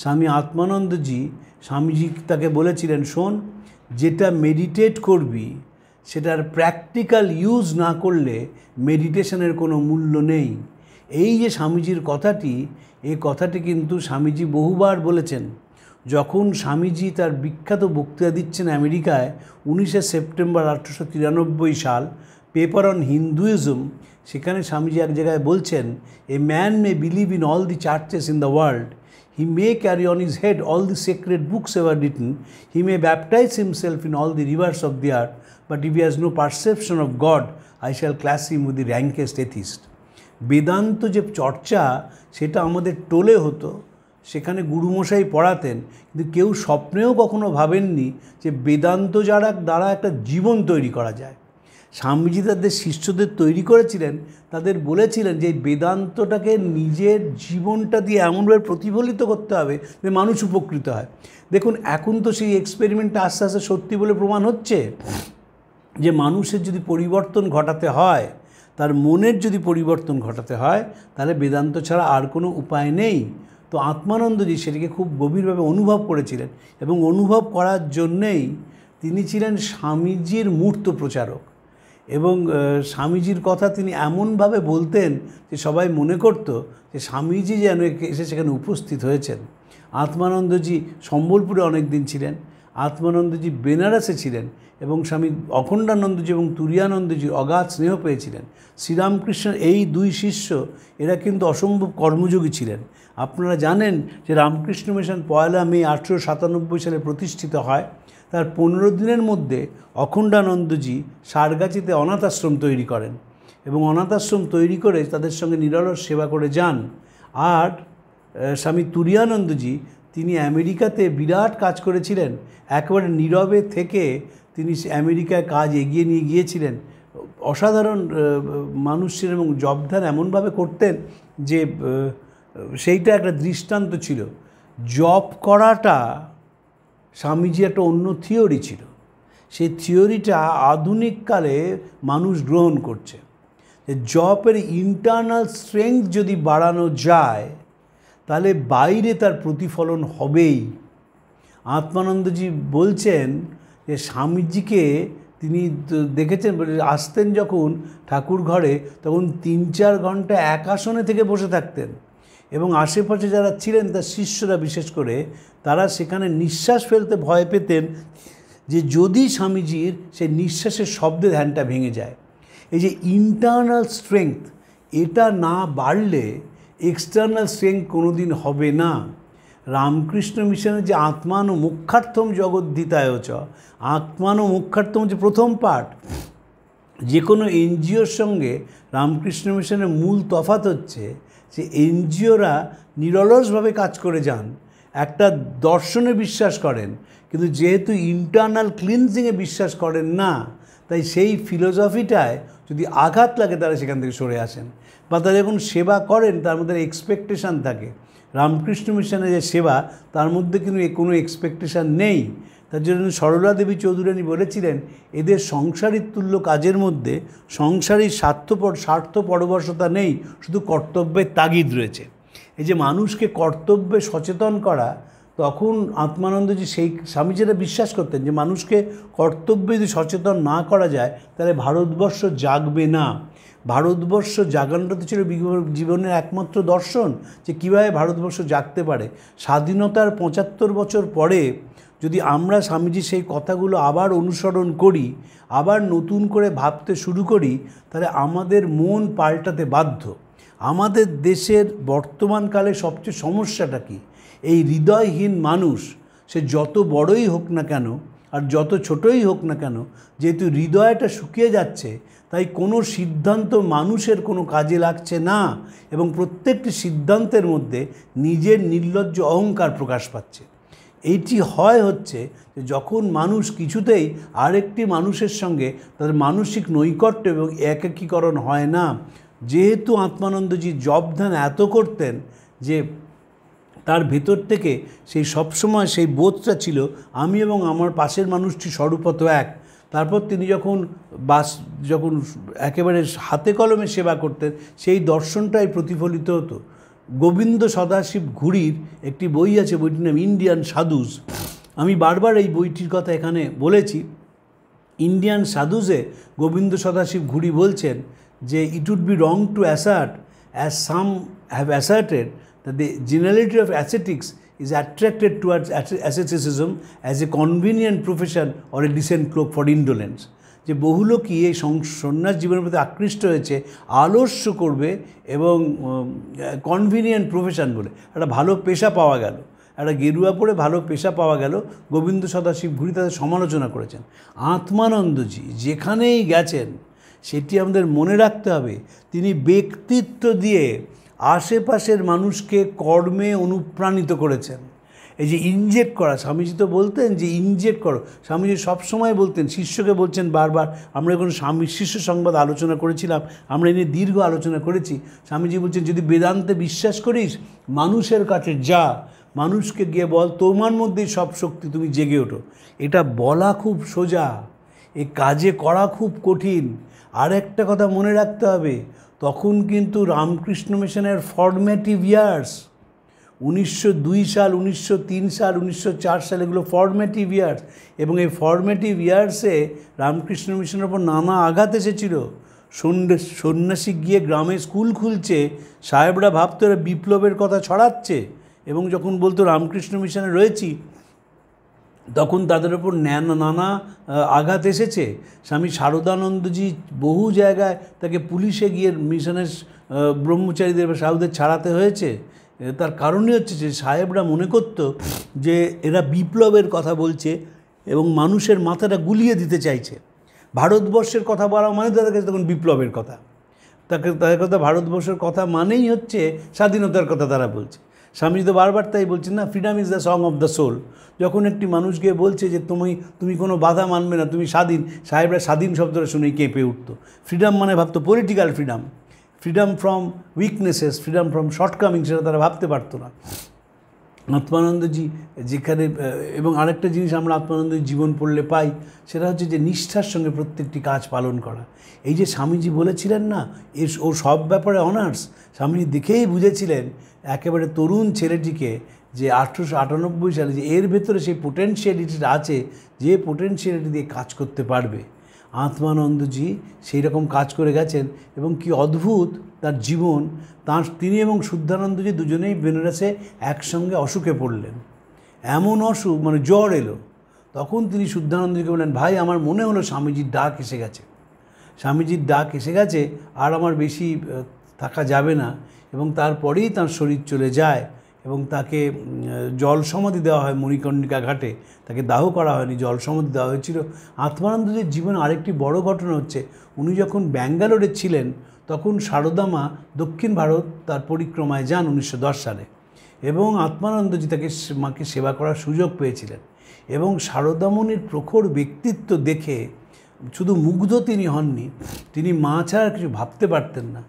স্বামী আত্মানন্দজি স্বামীজি তাকে বলেছিলেন শোন যেটা মেডিটেট করবি সেটার প্র্যাকটিক্যাল ইউজ না করলে মেডিটেশনের কোনো মূল্য নেই এই যে স্বামীজির কথাটি এই কথাটি কিন্তু স্বামীজি বহুবার বলেছেন যখন স্বামীজি তার বিখ্যাত বক্তৃতা দিচ্ছেন আমেরিকায় উনিশে সেপ্টেম্বর আঠারোশো তিরানব্বই সাল পেপার অন হিন্দুইজম সেখানে স্বামীজি এক জায়গায় বলছেন a man may believe in all the churches in the world he may carry on his head all the sacred books ever written he may baptise himself in all the rivers of the earth but if has no perception of God I shall class him with the rankest atheist Vedanta যে চর্চা সেটা আমাদের টোলে হতো সেখানে গুরুমশাই পড়াতেন কিন্তু কেউ স্বপ্নেও কখনো ভাবেননি যে বেদান্ত যারা দ্বারা একটা জীবন তৈরি করা যায় স্বামীজি তাদের শিষ্যদের তৈরি করেছিলেন তাদের বলেছিলেন যে বেদান্তটাকে নিজের জীবনটা দিয়ে এমনভাবে প্রতিফলিত করতে হবে যে মানুষ উপকৃত হয় দেখুন এখন তো সেই এক্সপেরিমেন্টটা আস্তে আস্তে সত্যি বলে প্রমাণ হচ্ছে যে মানুষের যদি পরিবর্তন ঘটাতে হয় তার মনের যদি পরিবর্তন ঘটাতে হয় তাহলে বেদান্ত ছাড়া আর কোনো উপায় নেই তো আত্মানন্দজি সেটিকে খুব গভীরভাবে অনুভব করেছিলেন এবং অনুভব করার জন্যেই তিনি ছিলেন স্বামীজির মূর্ত প্রচারক এবং স্বামীজির কথা তিনি এমনভাবে বলতেন যে সবাই মনে করত যে স্বামীজি যেন এসে সেখানে উপস্থিত হয়েছেন আত্মানন্দজি সম্বলপুরে অনেক দিন ছিলেন আত্মানন্দজি বেনারসে ছিলেন এবং স্বামী অখণ্ডানন্দজি এবং তুরিয়ানন্দজি অগাধ স্নেহ পেয়েছিলেন শ্রীরামকৃষ্ণের এই দুই শিষ্য এরা কিন্তু অসম্ভব কর্মযোগী ছিলেন আপনারা জানেন যে রামকৃষ্ণ মিশন পয়লা মে আঠেরোশো সাতানব্বই সালে প্রতিষ্ঠিত হয় তার পনেরো দিনের মধ্যে অখণ্ডানন্দজি সারগাছিতে অনাথ আশ্রম তৈরি করেন এবং অনাথ আশ্রম তৈরি করে তাদের সঙ্গে নিরলস সেবা করে যান আর স্বামী তুরিয়ানন্দজি তিনি আমেরিকাতে বিরাট কাজ করেছিলেন একেবারে নীরবে থেকে তিনি আমেরিকায় কাজ এগিয়ে নিয়ে গিয়েছিলেন অসাধারণ মানুষের এবং জবধান এমনভাবে করতেন যে সেইটা একটা দৃষ্টান্ত ছিল জব করাটা স্বামীজি একটা অন্য থিওরি ছিল সেই থিওরিটা আধুনিককালে মানুষ গ্রহণ করছে জবের ইন্টারনাল স্ট্রেংথ যদি বাড়ানো যায় তাহলে বাইরে তার প্রতিফলন হবেই আত্মানন্দজি বলছেন যে স্বামীজিকে তিনি দেখেছেন আসতেন যখন ঠাকুর ঘরে তখন তিন চার ঘন্টা এক আসনে থেকে বসে থাকতেন এবং আশেপাশে যারা ছিলেন তার শিষ্যরা বিশেষ করে তারা সেখানে নিঃশ্বাস ফেলতে ভয় পেতেন যে যদি স্বামীজির সে নিঃশ্বাসের শব্দে ধ্যানটা ভেঙে যায় এই যে ইন্টারনাল স্ট্রেংথ এটা না বাড়লে এক্সটার্নাল স্ট্রেংথ কোনো দিন হবে না রামকৃষ্ণ মিশনের যে আত্মান ও মুখ্যার্থম জগদ্ধিতায় চ আত্মান ও মুখ্যার্থম যে প্রথম পাঠ যে কোনো এনজিওর সঙ্গে রামকৃষ্ণ মিশনের মূল তফাত হচ্ছে যে এনজিওরা নিরলসভাবে কাজ করে যান একটা দর্শনে বিশ্বাস করেন কিন্তু যেহেতু ইন্টারনাল ক্লিনজিংয়ে বিশ্বাস করেন না তাই সেই ফিলোসফিটায় যদি আঘাত লাগে তারা সেখান থেকে সরে আসেন বা তারা যখন সেবা করেন তার মধ্যে এক্সপেকটেশান থাকে রামকৃষ্ণ মিশনে যে সেবা তার মধ্যে কিন্তু কোনো এক্সপেকটেশান নেই তার জন্য সরলা দেবী চৌধুরানী বলেছিলেন এদের সংসারের তুল্য কাজের মধ্যে সংসারের স্বার্থপর স্বার্থ পরবশতা নেই শুধু কর্তব্যের তাগিদ রয়েছে এই যে মানুষকে কর্তব্যে সচেতন করা তখন আত্মানন্দজি সেই স্বামীজিরা বিশ্বাস করতেন যে মানুষকে কর্তব্য যদি সচেতন না করা যায় তাহলে ভারতবর্ষ জাগবে না ভারতবর্ষ জাগানটা তো ছিল জীবনের একমাত্র দর্শন যে কীভাবে ভারতবর্ষ জাগতে পারে স্বাধীনতার পঁচাত্তর বছর পরে যদি আমরা স্বামীজি সেই কথাগুলো আবার অনুসরণ করি আবার নতুন করে ভাবতে শুরু করি তাহলে আমাদের মন পাল্টাতে বাধ্য আমাদের দেশের বর্তমানকালে সবচেয়ে সমস্যাটা কী এই হৃদয়হীন মানুষ সে যত বড়ই হোক না কেন আর যত ছোটই হোক না কেন যেহেতু হৃদয়টা শুকিয়ে যাচ্ছে তাই কোনো সিদ্ধান্ত মানুষের কোনো কাজে লাগছে না এবং প্রত্যেকটি সিদ্ধান্তের মধ্যে নিজের নির্লজ্জ অহংকার প্রকাশ পাচ্ছে এইটি হয় হচ্ছে যে যখন মানুষ কিছুতেই আরেকটি মানুষের সঙ্গে তাদের মানসিক নৈকট্য এবং একাকীকরণ হয় না যেহেতু আত্মানন্দজি জব ধ্যান এত করতেন যে তার ভেতর থেকে সেই সবসময় সেই বোধটা ছিল আমি এবং আমার পাশের মানুষটি স্বরূপত এক তারপর তিনি যখন বাস যখন একেবারে হাতে কলমে সেবা করতেন সেই দর্শনটাই প্রতিফলিত হতো গোবিন্দ সদাশিব ঘুরির একটি বই আছে বইটির নাম ইন্ডিয়ান সাধুজ আমি বারবার এই বইটির কথা এখানে বলেছি ইন্ডিয়ান সাধুজে গোবিন্দ সদাশিব ঘুরি বলছেন যে it would be wrong to assert as some have asserted that the generality of ascetics is attracted towards asceticism as a convenient profession or a decent cloak for indolence যে বহু লোকই এই সন্ন্যাস জীবনের প্রতি আকৃষ্ট হয়েছে আলস্য করবে এবং কনভিনিয়েন্ট প্রফেশন বলে একটা ভালো পেশা পাওয়া গেল একটা গেরুয়া পরে ভালো পেশা পাওয়া গেল গোবিন্দ সদাশিব ঘুরি তাদের সমালোচনা করেছেন আত্মানন্দজি যেখানেই গেছেন সেটি আমাদের মনে রাখতে হবে তিনি ব্যক্তিত্ব দিয়ে আশেপাশের মানুষকে কর্মে অনুপ্রাণিত করেছেন এই যে ইনজেক্ট করা স্বামীজি তো বলতেন যে ইনজেক্ট করো স্বামীজি সবসময় বলতেন শিষ্যকে বলছেন বারবার আমরা এখন স্বামী শিষ্য সংবাদ আলোচনা করেছিলাম আমরা এনে দীর্ঘ আলোচনা করেছি স্বামীজি বলছেন যদি বেদান্তে বিশ্বাস করিস মানুষের কাছে যা মানুষকে গিয়ে বল তোমার মধ্যেই সব শক্তি তুমি জেগে ওঠো এটা বলা খুব সোজা এ কাজে করা খুব কঠিন আর একটা কথা মনে রাখতে হবে তখন কিন্তু রামকৃষ্ণ মিশনের ফর্মেটিভ ইয়ার্স উনিশশো সাল উনিশশো সাল উনিশশো সাল এগুলো ফর্মেটিভ ইয়ার্স এবং এই ফর্মেটিভ ইয়ার্সে রামকৃষ্ণ মিশনের ওপর নানা আঘাত এসেছিল সন্ন্যাসী গিয়ে গ্রামে স্কুল খুলছে সাহেবরা ভাবতো বিপ্লবের কথা ছড়াচ্ছে এবং যখন বলতো রামকৃষ্ণ মিশনে রয়েছি তখন তাদের ওপর নানা আঘাত এসেছে স্বামী শারদানন্দজি বহু জায়গায় তাকে পুলিশে গিয়ে মিশনের ব্রহ্মচারীদের বা সাহুদের ছাড়াতে হয়েছে তার কারণই হচ্ছে যে সাহেবরা মনে করত যে এরা বিপ্লবের কথা বলছে এবং মানুষের মাথাটা গুলিয়ে দিতে চাইছে ভারতবর্ষের কথা বলা মানে তাদের কাছে তখন বিপ্লবের কথা তাকে তাদের কথা ভারতবর্ষের কথা মানেই হচ্ছে স্বাধীনতার কথা তারা বলছে স্বামীজি তো বারবার তাই বলছেন না freedom is the song of the soul যখন একটি মানুষকে বলছে যে তুমি তুমি কোনো বাধা মানবে না তুমি স্বাধীন সাহেবরা স্বাধীন শব্দটা শুনেই কেঁপে উঠতো ফ্রিডম মানে ভাবতো political freedom freedom from weaknesses freedom from shortcoming সেটা তারা ভাবতে পারতো না আত্মানন্দজি যেখানে এবং আরেকটা জিনিস আমরা আত্মানন্দের জীবন পড়লে পাই সেটা হচ্ছে যে নিষ্ঠার সঙ্গে প্রত্যেকটি কাজ পালন করা এই যে স্বামীজি বলেছিলেন না এ ও সব ব্যাপারে অনার্স স্বামীজি দেখেই বুঝেছিলেন একেবারে তরুণ ছেলেটিকে যে আঠেরোশো আটানব্বই সালে যে এর ভেতরে সেই পোটেন্সিয়ালিটিটা আছে যে পোটেনশিয়ালিটি দিয়ে কাজ করতে পারবে আত্মানন্দজি সেই রকম কাজ করে গেছেন এবং কি অদ্ভুত তার জীবন তাঁর তিনি এবং শুদ্ধানন্দজি দুজনেই বেনারসে একসঙ্গে অসুখে পড়লেন এমন অসুখ মানে জ্বর এলো তখন তিনি শুদ্ধানন্দজিকে বললেন ভাই আমার মনে হলো স্বামীজির ডাক এসে গেছে স্বামীজির ডাক এসে গেছে আর আমার বেশি থাকা যাবে না এবং তারপরেই তার শরীর চলে যায় এবং তাকে জল সমাধি দেওয়া হয় মণিকর্ণিকা ঘাটে তাকে দাহ করা হয়নি জল সমাধি দেওয়া হয়েছিল আত্মানন্দজির জীবন আরেকটি বড় ঘটনা হচ্ছে উনি যখন ব্যাঙ্গালোরে ছিলেন তখন মা দক্ষিণ ভারত তার পরিক্রমায় যান উনিশশো সালে এবং আত্মানন্দজি তাকে মাকে সেবা করার সুযোগ পেয়েছিলেন এবং শারদামণির প্রখর ব্যক্তিত্ব দেখে শুধু মুগ্ধ তিনি হননি তিনি মা ছাড়া কিছু ভাবতে পারতেন না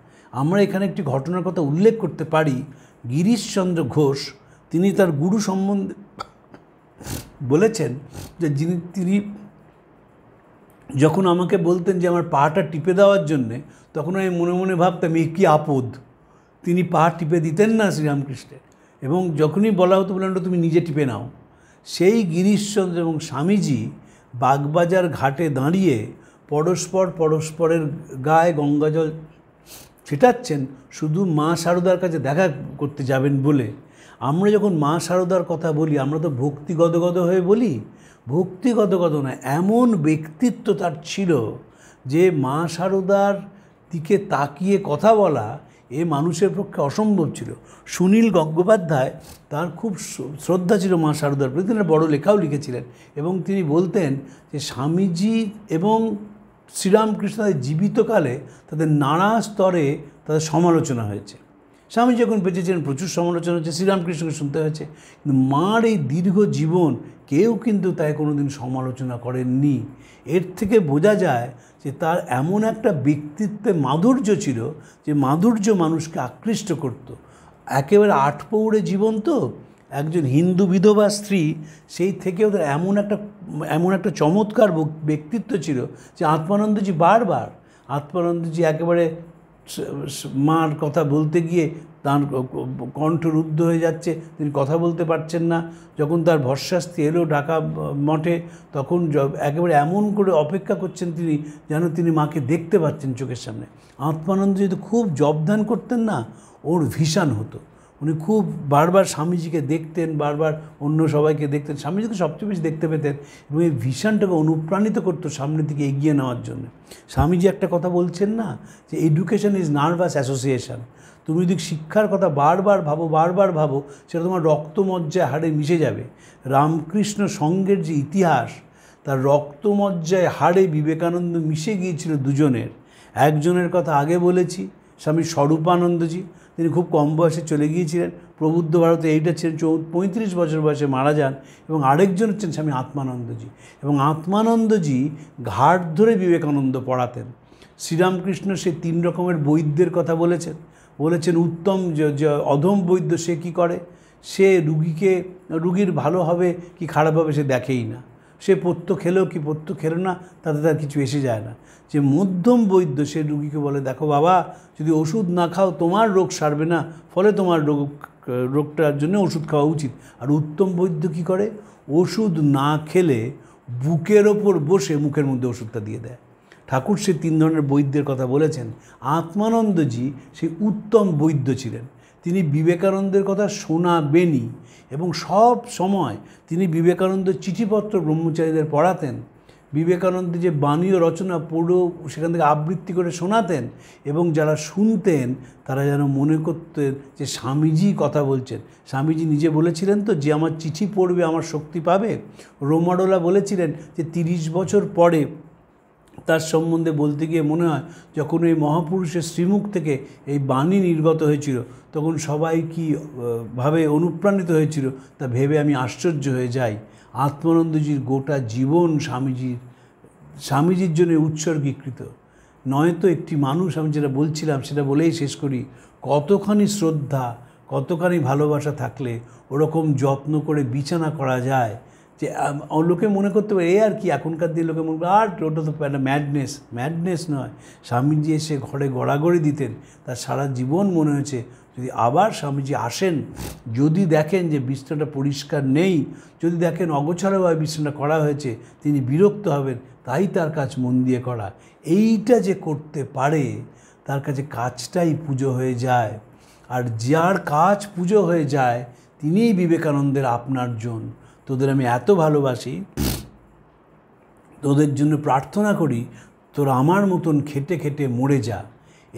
আমরা এখানে একটি ঘটনার কথা উল্লেখ করতে পারি গিরিশচন্দ্র ঘোষ তিনি তার গুরু সম্বন্ধে বলেছেন যে যিনি তিনি যখন আমাকে বলতেন যে আমার পাটা টিপে দেওয়ার জন্যে তখন আমি মনে মনে ভাবতাম এ কী আপদ তিনি পা টিপে দিতেন না শ্রীরামকৃষ্ণের এবং যখনই বলা হতো বললেন তুমি নিজে টিপে নাও সেই গিরিশচন্দ্র এবং স্বামীজি বাগবাজার ঘাটে দাঁড়িয়ে পরস্পর পরস্পরের গায়ে গঙ্গাজল ছেটাচ্ছেন শুধু মা সারদার কাছে দেখা করতে যাবেন বলে আমরা যখন মা সারদার কথা বলি আমরা তো ভক্তিগদগদ হয়ে বলি ভক্তিগতগত গদগদ না এমন ব্যক্তিত্ব তার ছিল যে মা সারদার দিকে তাকিয়ে কথা বলা এ মানুষের পক্ষে অসম্ভব ছিল সুনীল গঙ্গোপাধ্যায় তার খুব শ্রদ্ধা ছিল মা সারদার প্রতি তিনি বড় লেখাও লিখেছিলেন এবং তিনি বলতেন যে স্বামীজি এবং শ্রীরামকৃষ্ণ তাদের জীবিতকালে তাদের নানা স্তরে তাদের সমালোচনা হয়েছে স্বামী যখন বেঁচেছিলেন প্রচুর সমালোচনা হয়েছে শ্রীরামকৃষ্ণকে শুনতে হয়েছে কিন্তু মার এই দীর্ঘ জীবন কেউ কিন্তু তাই কোনো দিন সমালোচনা করেননি এর থেকে বোঝা যায় যে তার এমন একটা ব্যক্তিত্বে মাধুর্য ছিল যে মাধুর্য মানুষকে আকৃষ্ট করত একেবারে আটপৌড়ে জীবন তো একজন হিন্দু বিধবা স্ত্রী সেই থেকেও এমন একটা এমন একটা চমৎকার ব্যক্তিত্ব ছিল যে আত্মানন্দজি বারবার আত্মানন্দজি একেবারে মার কথা বলতে গিয়ে তার কণ্ঠরুদ্ধ হয়ে যাচ্ছে তিনি কথা বলতে পারছেন না যখন তার ভরসাস্তি এলো ঢাকা মঠে তখন একেবারে এমন করে অপেক্ষা করছেন তিনি যেন তিনি মাকে দেখতে পাচ্ছেন চোখের সামনে আত্মানন্দ যদি খুব জবদান করতেন না ওর ভীষণ হতো উনি খুব বারবার স্বামীজিকে দেখতেন বারবার অন্য সবাইকে দেখতেন স্বামীজিকে সবচেয়ে বেশি দেখতে পেতেন এবং এই ভিশনটাকে অনুপ্রাণিত করতো সামনের দিকে এগিয়ে নেওয়ার জন্য স্বামীজি একটা কথা বলছেন না যে এডুকেশন ইজ নার্ভাস অ্যাসোসিয়েশন তুমি যদি শিক্ষার কথা বারবার ভাবো বারবার ভাবো সেটা তোমার রক্তমজ্জায় হাড়ে মিশে যাবে রামকৃষ্ণ সঙ্গের যে ইতিহাস তার রক্তমজ্জায় হাড়ে বিবেকানন্দ মিশে গিয়েছিল দুজনের একজনের কথা আগে বলেছি স্বামী স্বরূপানন্দজি তিনি খুব কম বয়সে চলে গিয়েছিলেন প্রবুদ্ধ ভারতে এইটা ছিলেন চৌ পঁয়ত্রিশ বছর বয়সে মারা যান এবং আরেকজন হচ্ছেন স্বামী আত্মানন্দজি এবং আত্মানন্দজি ঘাট ধরে বিবেকানন্দ পড়াতেন শ্রীরামকৃষ্ণ সে তিন রকমের বৈদ্যের কথা বলেছেন বলেছেন উত্তম অধম বৈদ্য সে কী করে সে রুগীকে রুগীর ভালো হবে কি খারাপ হবে সে দেখেই না সে পত্য খেলেও কি পত্য খেলো না তাতে তার কিছু এসে যায় না যে মধ্যম বৈদ্য সে রুগীকে বলে দেখো বাবা যদি ওষুধ না খাও তোমার রোগ সারবে না ফলে তোমার রোগ রোগটার জন্য ওষুধ খাওয়া উচিত আর উত্তম বৈদ্য কি করে ওষুধ না খেলে বুকের ওপর বসে মুখের মধ্যে ওষুধটা দিয়ে দেয় ঠাকুর সে তিন ধরনের বৈদ্যের কথা বলেছেন আত্মানন্দজি সেই উত্তম বৈদ্য ছিলেন তিনি বিবেকানন্দের কথা শোনাবেনই এবং সব সময় তিনি বিবেকানন্দের চিঠিপত্র ব্রহ্মচারীদের পড়াতেন বিবেকানন্দ যে বাণীয় রচনা পড়ো সেখান থেকে আবৃত্তি করে শোনাতেন এবং যারা শুনতেন তারা যেন মনে করতেন যে স্বামীজি কথা বলছেন স্বামীজি নিজে বলেছিলেন তো যে আমার চিঠি পড়বে আমার শক্তি পাবে রোমাডোলা বলেছিলেন যে তিরিশ বছর পরে তার সম্বন্ধে বলতে গিয়ে মনে হয় যখন এই মহাপুরুষের শ্রীমুখ থেকে এই বাণী নির্গত হয়েছিল তখন সবাই কি ভাবে অনুপ্রাণিত হয়েছিল তা ভেবে আমি আশ্চর্য হয়ে যাই আত্মানন্দজির গোটা জীবন স্বামীজির স্বামীজির জন্য উৎসর্গীকৃত নয়তো একটি মানুষ আমি যেটা বলছিলাম সেটা বলেই শেষ করি কতখানি শ্রদ্ধা কতখানি ভালোবাসা থাকলে ওরকম যত্ন করে বিছানা করা যায় যে লোকে মনে করতে পারে এ আর কি এখনকার দিয়ে লোকে মনে আর ওটা তো একটা ম্যাডনেস ম্যাডনেস নয় স্বামীজি এসে ঘরে গড়াগড়ি দিতেন তার সারা জীবন মনে হয়েছে যদি আবার স্বামীজি আসেন যদি দেখেন যে বিছনাটা পরিষ্কার নেই যদি দেখেন অগোছারভাবে বিছনাটা করা হয়েছে তিনি বিরক্ত হবেন তাই তার কাজ মন দিয়ে করা এইটা যে করতে পারে তার কাছে কাজটাই পুজো হয়ে যায় আর যার কাজ পুজো হয়ে যায় তিনিই বিবেকানন্দের আপনার জন তোদের আমি এত ভালোবাসি তোদের জন্য প্রার্থনা করি তোরা আমার মতন খেটে খেটে মরে যা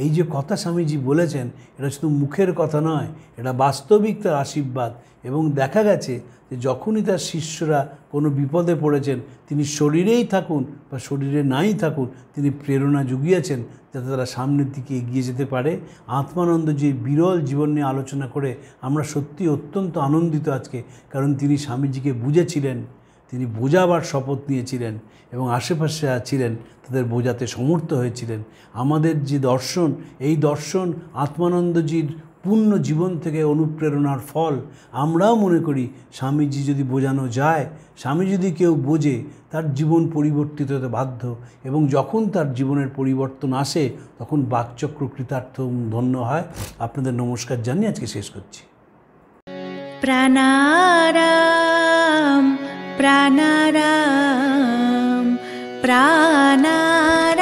এই যে কথা স্বামীজি বলেছেন এটা শুধু মুখের কথা নয় এটা বাস্তবিক তার আশীর্বাদ এবং দেখা গেছে যে যখনই তার শিষ্যরা কোনো বিপদে পড়েছেন তিনি শরীরেই থাকুন বা শরীরে নাই থাকুন তিনি প্রেরণা জুগিয়েছেন যাতে তারা সামনের দিকে এগিয়ে যেতে পারে আত্মানন্দ যে বিরল জীবন নিয়ে আলোচনা করে আমরা সত্যি অত্যন্ত আনন্দিত আজকে কারণ তিনি স্বামীজিকে বুঝেছিলেন তিনি বোঝাবার শপথ নিয়েছিলেন এবং আশেপাশে ছিলেন তাদের বোঝাতে সমর্থ হয়েছিলেন আমাদের যে দর্শন এই দর্শন আত্মানন্দজির পূর্ণ জীবন থেকে অনুপ্রেরণার ফল আমরাও মনে করি স্বামীজি যদি বোঝানো যায় স্বামী যদি কেউ বোঝে তার জীবন পরিবর্তিত হতে বাধ্য এবং যখন তার জীবনের পরিবর্তন আসে তখন বাকচক্র কৃতার্থ ধন্য হয় আপনাদের নমস্কার জানিয়ে আজকে শেষ করছি প্রাণারাম প্রাণারাম প্রাণ